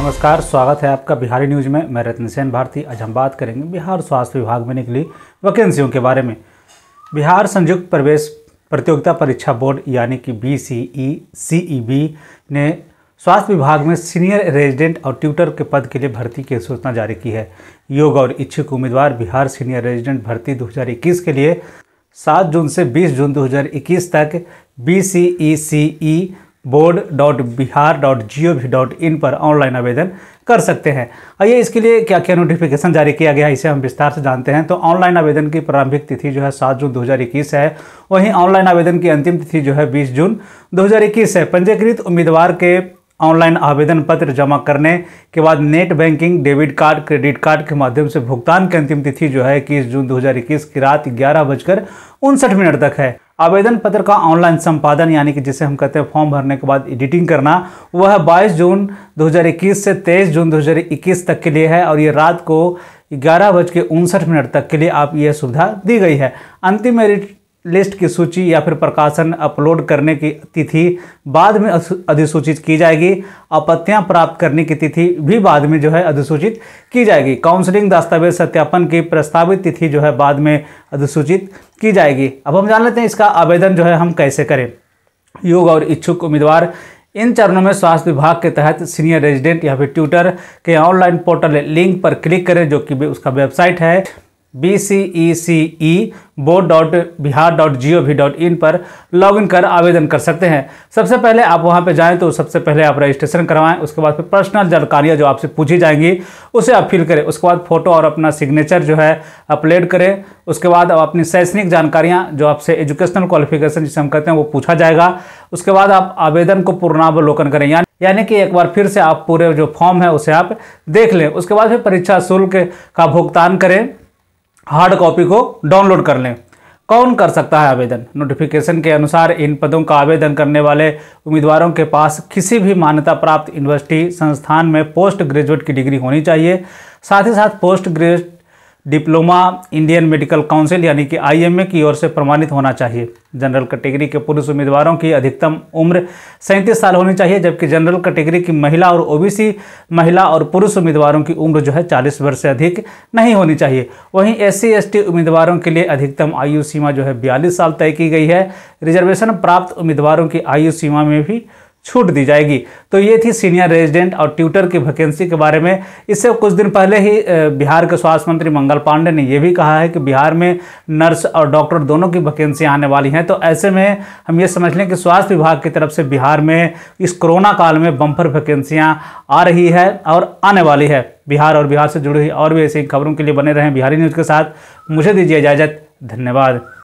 नमस्कार स्वागत है आपका बिहारी न्यूज़ में मैं रत्न सेन भारती आज हम बात करेंगे बिहार स्वास्थ्य विभाग में निकली वैकेंसियों के बारे में बिहार संयुक्त प्रवेश प्रतियोगिता परीक्षा बोर्ड यानी कि B C E C E B ने स्वास्थ्य विभाग में सीनियर रेजिडेंट और ट्यूटर के पद के लिए भर्ती की सूचना जारी की है योग और इच्छुक उम्मीदवार बिहार सीनियर रेजिडेंट भर्ती 2021 के लिए 7 जून से 20 जून 2021 तक B C E C E board dot Bihar dot G O V dot in पर ऑनलाइन आवेदन कर सकते हैं आइए इसके लिए क्या क्या नोटिफिकेशन जारी किया गया है इसे हम विस्तार से जानते हैं तो ऑनलाइन आवेदन की प्रारंभिक तिथि जो है सात जून इक्कीस है वहीं ऑनलाइन आवेदन की अंतिम तिथि जो है बीस जून इक्कीस है पंजीकृत उम्मीदवार के ऑनलाइन आवेदन पत्र जमा करने के बाद net banking debit card credit card के माध्यम से भुगतान की अंतिम तिथि जो है इक्कीस जून 2021 की रात ग्यारह बजकर उनसठ मिनट तक है आवेदन पत्र का ऑनलाइन संपादन यानी कि जिसे हम कहते हैं फॉर्म भरने के बाद एडिटिंग करना वह 22 जून 2021 से 23 जून 2021 तक के लिए है और ये रात को ग्यारह बज के उनसठ मिनट तक के लिए आप यह सुविधा दी गई है अंतिम एडिट लिस्ट की सूची या फिर प्रकाशन अपलोड करने की तिथि बाद में अधिसूचित की जाएगी आपत्तियां प्राप्त करने की तिथि भी बाद में जो है अधिसूचित की जाएगी काउंसलिंग दस्तावेज सत्यापन की प्रस्तावित तिथि जो है बाद में अधिसूचित की जाएगी अब हम जान लेते हैं इसका आवेदन जो है हम कैसे करें योग और इच्छुक उम्मीदवार इन चरणों में स्वास्थ्य विभाग के तहत सीनियर रेजिडेंट या फिर ट्यूटर के ऑनलाइन पोर्टल लिंक पर क्लिक करें जो कि उसका वेबसाइट है B C E C E board dot Bihar dot G O V dot in पर लॉगिन कर आवेदन कर सकते हैं सबसे पहले आप वहां पर जाएं तो सबसे पहले आप रजिस्ट्रेशन करवाएं उसके बाद फिर पर्सनल जानकारियां जो आपसे पूछी जाएंगी उसे आप फिल करें उसके बाद फोटो और अपना सिग्नेचर जो है अपलोड करें उसके बाद आप अपनी शैक्षणिक जानकारियाँ जो आपसे एजुकेशनल क्वालिफिकेशन जिसे हम कहते हैं वो पूछा जाएगा उसके बाद आप आवेदन को पूर्णावलोकन करें यानी यानी कि एक बार फिर से आप पूरे जो फॉर्म है उसे आप देख लें उसके बाद फिर परीक्षा शुल्क का भुगतान करें हार्ड कॉपी को डाउनलोड कर लें कौन कर सकता है आवेदन नोटिफिकेशन के अनुसार इन पदों का आवेदन करने वाले उम्मीदवारों के पास किसी भी मान्यता प्राप्त यूनिवर्सिटी संस्थान में पोस्ट ग्रेजुएट की डिग्री होनी चाहिए साथ ही साथ post graduate diploma Indian medical council यानी कि आईएमए की ओर से प्रमाणित होना चाहिए जनरल कैटेगरी के पुरुष उम्मीदवारों की अधिकतम उम्र सैंतीस साल होनी चाहिए जबकि जनरल कैटेगरी की महिला और ओबीसी महिला और पुरुष उम्मीदवारों की उम्र जो है चालीस वर्ष से अधिक नहीं होनी चाहिए वहीं एस सी उम्मीदवारों के लिए अधिकतम आयु सीमा जो है बयालीस साल तय की गई है रिजर्वेशन प्राप्त उम्मीदवारों की आयु सीमा में भी छूट दी जाएगी तो ये थी सीनियर रेजिडेंट और ट्यूटर की वैकेंसी के बारे में इससे कुछ दिन पहले ही बिहार के स्वास्थ्य मंत्री मंगल पांडे ने यह भी कहा है कि बिहार में नर्स और डॉक्टर दोनों की वैकेंसी आने वाली हैं तो ऐसे में हम ये समझ लें कि स्वास्थ्य विभाग की तरफ से बिहार में इस कोरोना काल में बम्फर वैकेंसियाँ आ रही है और आने वाली है बिहार और बिहार से जुड़ी हुई और भी ऐसी खबरों के लिए बने रहें बिहारी न्यूज़ के साथ मुझे दीजिए इजाज़त धन्यवाद